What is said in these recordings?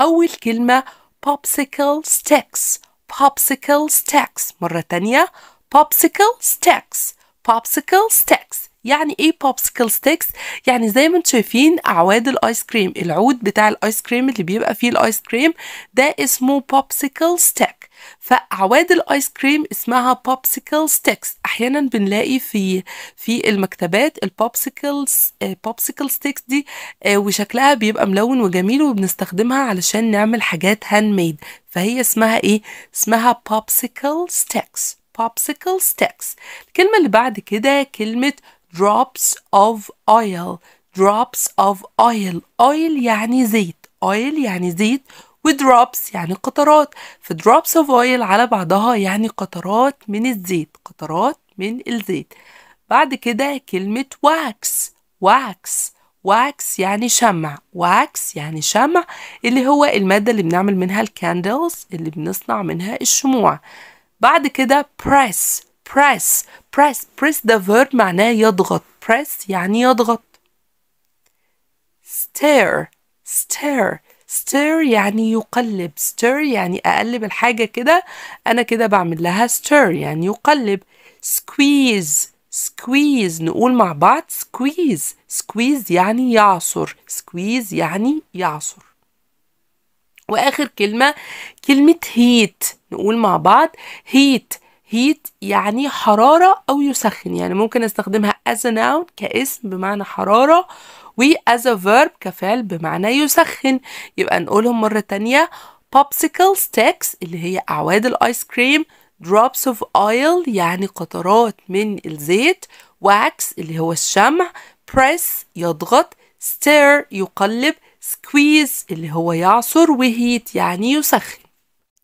أول كلمة popsicle sticks popsicle sticks مرة تانية popsicle sticks popsicle sticks يعني ايه popsicle sticks يعني زي ما انتم شايفين اعواد الايس كريم العود بتاع الايس كريم اللي بيبقى فيه الايس كريم ده اسمه popsicle stick فأعواد الآيس كريم اسمها بوبسيكل ستيكس أحيانا بنلاقي في في المكتبات البوبسيكلز بوبسيكل ستيكس دي آه، وشكلها بيبقى ملون وجميل وبنستخدمها علشان نعمل حاجات هاند ميد فهي اسمها إيه؟ اسمها بوبسيكل ستيكس بوبسيكل ستيكس الكلمة اللي بعد كده كلمة drops of oil drops of oil oil يعني زيت oil يعني زيت ودروبس يعني قطرات فدروبس اوف اويل على بعضها يعني قطرات من الزيت قطرات من الزيت بعد كده كلمة واكس واكس واكس يعني شمع واكس يعني شمع اللي هو المادة اللي بنعمل منها الكاندلز اللي بنصنع منها الشموع بعد كده press press press press ده verb معناه يضغط press يعني يضغط stare stare stir يعني يقلب stir يعني أقلب الحاجة كده أنا كده بعمل لها stir يعني يقلب squeeze squeeze نقول مع بعض squeeze squeeze يعني يعصر squeeze يعني يعصر وآخر كلمة كلمة heat نقول مع بعض heat heat يعني حرارة أو يسخن يعني ممكن استخدمها as a noun كاسم بمعنى حرارة as a verb كفعل بمعنى يسخن يبقى نقولهم مرة تانية popsicle sticks اللي هي أعواد الآيس كريم drops of oil يعني قطرات من الزيت wax اللي هو الشمع press يضغط stir يقلب squeeze اللي هو يعصر heat يعني يسخن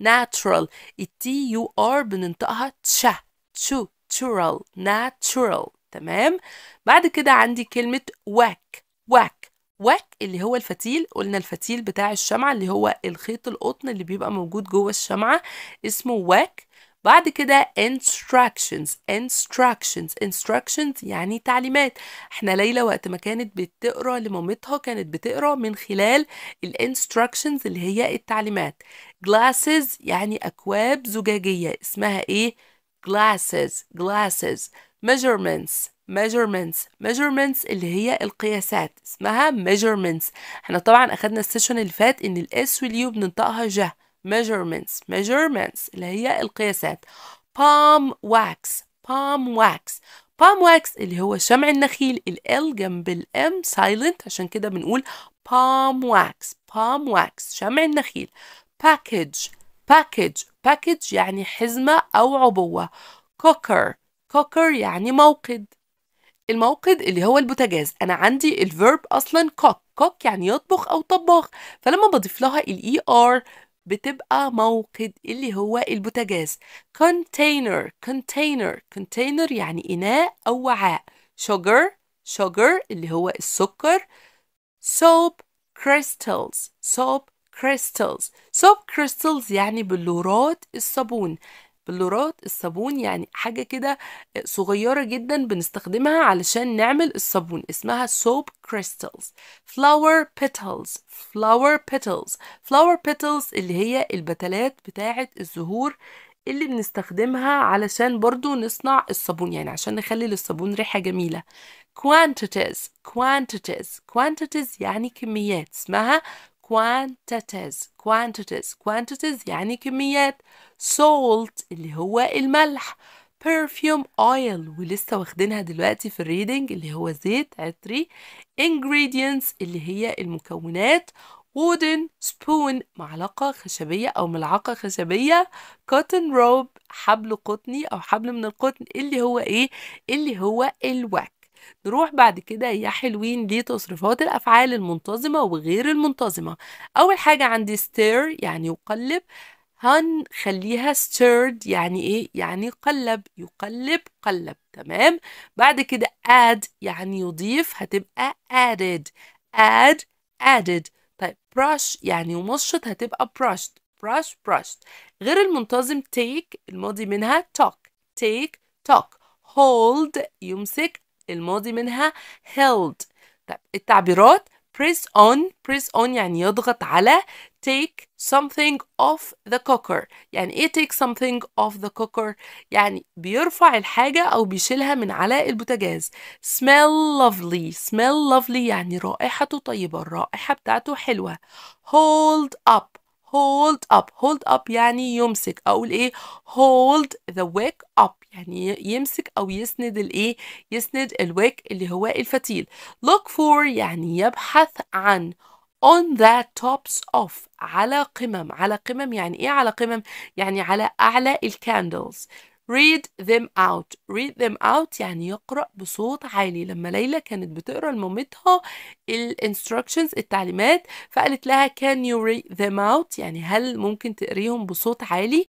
natural t u r بننطقها تشا تشو natural natural تمام بعد كده عندي كلمة whack واك واك اللي هو الفتيل قلنا الفتيل بتاع الشمعة اللي هو الخيط القطن اللي بيبقى موجود جوه الشمعة اسمه واك بعد كده instructions instructions instructions يعني تعليمات احنا ليلى وقت ما كانت بتقرا لمامتها كانت بتقرا من خلال الانستراكشنز اللي هي التعليمات glasses يعني اكواب زجاجيه اسمها ايه glasses glasses measurements measurements measurements اللي هي القياسات اسمها measurements احنا طبعا اخدنا السيشن اللي فات ان الاس واليو بننطقها جه measurements measurements اللي هي القياسات palm wax palm wax palm wax اللي هو شمع النخيل ال جنب الام سايلنت عشان كده بنقول palm wax palm wax شمع النخيل package package package يعني حزمة أو عبوة cooker cooker يعني موقد الموقد اللي هو البوتاجاز انا عندي الفيرب اصلا كوك كوك يعني يطبخ او طباخ فلما بضيف لها الاي ار er بتبقى موقد اللي هو البوتاجاز container container container يعني إناء أو وعاء sugar sugar اللي هو السكر سوب كريستلز soap crystals soap crystals يعني بلورات الصابون بلورات الصابون يعني حاجة كده آه، صغيرة جدا بنستخدمها علشان نعمل الصابون اسمها soap crystals flower petals flower petals flower petals اللي هي البتلات بتاعة الزهور اللي بنستخدمها علشان برضو نصنع الصابون يعني عشان نخلي للصابون ريحة جميلة quantities quantities quantities يعني كميات اسمها quantities quantities quantities يعني كميات salt اللي هو الملح perfume oil ولسه واخدينها دلوقتي في الريدنج اللي هو زيت عطري ingredients اللي هي المكونات wooden spoon معلقة خشبية أو ملعقة خشبية cotton rope حبل قطني أو حبل من القطن اللي هو إيه؟ اللي هو الواك نروح بعد كده يا حلوين لتصريفات الأفعال المنتظمة وغير المنتظمة أول حاجة عندي stir يعني يقلب هنخليها stirred يعني ايه يعني قلب يقلب قلب تمام بعد كده add يعني يضيف هتبقى added add added طيب brush يعني يمشط هتبقى brushed brush brushed غير المنتظم take الماضي منها talk take talk hold يمسك الماضي منها held طب التعبيرات press on press on يعني يضغط على take something off the cooker يعني ايه take something off the cooker يعني بيرفع الحاجة او بيشيلها من على البوتاجاز smell lovely smell lovely يعني رائحته طيبة الرائحة بتاعته حلوة hold up hold up hold up يعني يمسك اقول ايه hold the wick up يعني يمسك او يسند الايه يسند الويك اللي هو الفتيل look for يعني يبحث عن on the tops of على قمم على قمم يعني ايه على قمم يعني على اعلى الكاندلز read them out read them out يعني يقرأ بصوت عالي لما ليلى كانت بتقرأ لمامتها instructions التعليمات فقالت لها can you read them out يعني هل ممكن تقريهم بصوت عالي